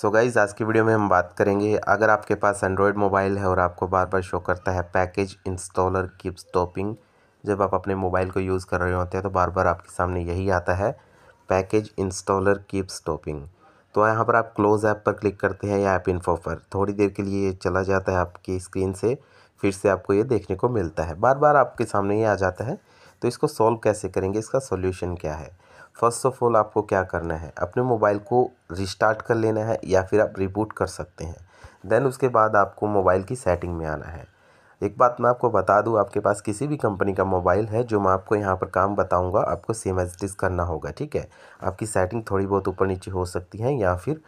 सो so guys आज की video में हम बात करेंगे अगर आपके पास एंड्रॉयड मोबाइल है और आपको बार बार शो करता है पैकेज इंस्टॉलर कीप स्टॉपिंग जब आप अपने मोबाइल को यूज़ कर रहे होते हैं तो बार बार आपके सामने यही आता है पैकेज इंस्टॉलर कीप स्टॉपिंग तो यहाँ पर आप क्लोज़ ऐप पर क्लिक करते हैं या ऐप इन्फो पर थोड़ी देर के लिए चला जाता है आपकी स्क्रीन से फिर से आपको ये देखने को मिलता है बार बार आपके सामने ये आ जाता है तो इसको सॉल्व कैसे करेंगे इसका सॉल्यूशन क्या है फर्स्ट ऑफ ऑल आपको क्या करना है अपने मोबाइल को रिस्टार्ट कर लेना है या फिर आप रिबूट कर सकते हैं देन उसके बाद आपको मोबाइल की सेटिंग में आना है एक बात मैं आपको बता दूं आपके पास किसी भी कंपनी का मोबाइल है जो मैं आपको यहाँ पर काम बताऊंगा आपको सेम एज डिस करना होगा ठीक है आपकी सेटिंग थोड़ी बहुत ऊपर नीचे हो सकती है या फिर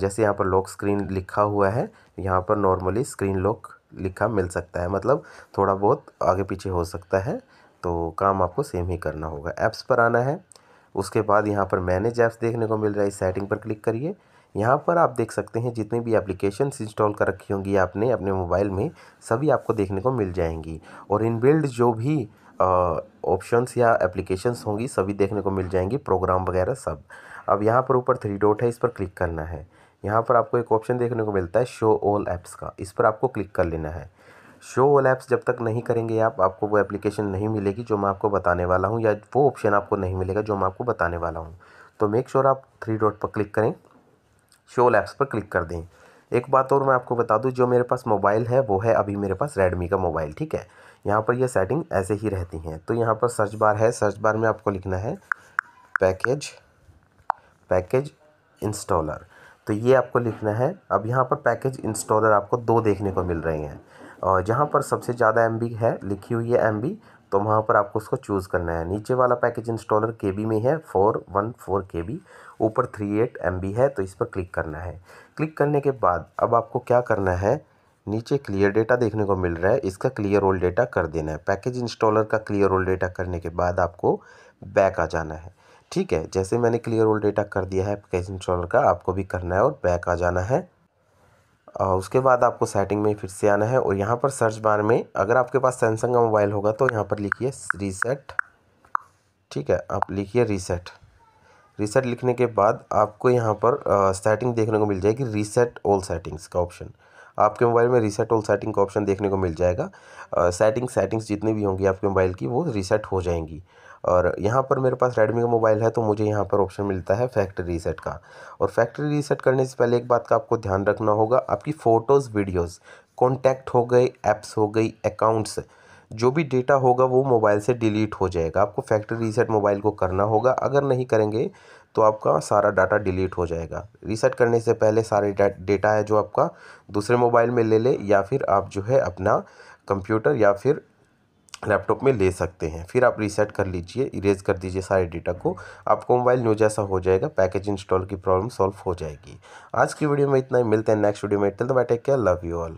जैसे यहाँ पर लॉक स्क्रीन लिखा हुआ है यहाँ पर नॉर्मली स्क्रीन लॉक लिखा मिल सकता है मतलब थोड़ा बहुत आगे पीछे हो सकता है तो काम आपको सेम ही करना होगा ऐप्स पर आना है उसके बाद यहाँ पर मैनेज ऐप्स देखने को मिल रहा है इस सेटिंग पर क्लिक करिए यहाँ पर आप देख सकते हैं जितनी भी एप्लीकेशन इंस्टॉल कर रखी होंगी आपने अपने मोबाइल में सभी आपको देखने को मिल जाएंगी और बिल्ड जो भी ऑप्शंस या एप्लीकेशंस होंगी सभी देखने को मिल जाएंगी प्रोग्राम वगैरह सब अब यहाँ पर ऊपर थ्री डॉट है इस पर क्लिक करना है यहाँ पर आपको एक ऑप्शन देखने को मिलता है शो ऑल ऐप्स का इस पर आपको क्लिक कर लेना है शो ऑल ऐप्स जब तक नहीं करेंगे आप आपको वो एप्लीकेशन नहीं मिलेगी जो मैं आपको बताने वाला हूँ या वो ऑप्शन आपको नहीं मिलेगा जो मैं आपको बताने वाला हूँ तो मेक श्योर sure आप थ्री डॉट पर क्लिक करें शो ऑल ऐप्स पर क्लिक कर दें एक बात और मैं आपको बता दूँ जो मेरे पास मोबाइल है वो है अभी मेरे पास रेडमी का मोबाइल ठीक है यहाँ पर यह सेटिंग ऐसे ही रहती हैं तो यहाँ पर सर्च बार है सर्च बार में आपको लिखना है पैकेज पैकेज इंस्टॉलर तो ये आपको लिखना है अब यहाँ पर पैकेज इंस्टॉलर आपको दो देखने को मिल रहे हैं और जहाँ पर सबसे ज़्यादा एम है लिखी हुई है एम तो वहाँ पर आपको उसको चूज़ करना है नीचे वाला पैकेज इंस्टॉलर के में है फोर वन फोर के ऊपर थ्री एट एम है तो इस पर क्लिक करना है क्लिक करने के बाद अब आपको क्या करना है नीचे क्लियर डेटा देखने को मिल रहा है इसका क्लियर ओल डेटा कर देना है पैकेज इंस्टॉलर का क्लियर ओल डेटा करने के बाद आपको बैक आ जाना है ठीक है जैसे मैंने क्लियर ओल डेटा कर दिया है पैकेज इंस्टॉलर का आपको भी करना है और बैक आ जाना है उसके बाद आपको सेटिंग में फिर से आना है और यहाँ पर सर्च बार में अगर आपके पास सैमसंग का मोबाइल होगा तो यहाँ पर लिखिए रीसेट ठीक है आप लिखिए रीसेट रीसेट लिखने के बाद आपको यहाँ पर सेटिंग देखने को मिल जाएगी रीसेट ऑल सेटिंग्स का ऑप्शन आपके मोबाइल में रीसेट ऑल सेटिंग का ऑप्शन देखने को मिल जाएगा सेटिंग सेटिंग्स जितनी भी होंगी आपके मोबाइल की वो रीसेट हो जाएंगी और यहाँ पर मेरे पास रेडमी का मोबाइल है तो मुझे यहाँ पर ऑप्शन मिलता है फैक्ट्री रीसेट का और फैक्ट्री रीसेट करने से पहले एक बात का आपको ध्यान रखना होगा आपकी फ़ोटोज़ वीडियोज़ कॉन्टैक्ट हो गए ऐप्स हो गई अकाउंट्स जो भी डेटा होगा वो मोबाइल से डिलीट हो जाएगा आपको फैक्ट्री रीसेट मोबाइल को करना होगा अगर नहीं करेंगे तो आपका सारा डाटा डिलीट हो जाएगा रीसेट करने से पहले सारे डेटा है जो आपका दूसरे मोबाइल में ले ले या फिर आप जो है अपना कंप्यूटर या फिर लैपटॉप में ले सकते हैं फिर आप रीसेट कर लीजिए इरेज कर दीजिए सारे डेटा को आपको मोबाइल न्यू जैसा हो जाएगा पैकेज इंस्टॉल की प्रॉब्लम सॉल्व हो जाएगी आज की वीडियो में इतना ही मिलते हैं नेक्स्ट वीडियो में till then bye take care love you all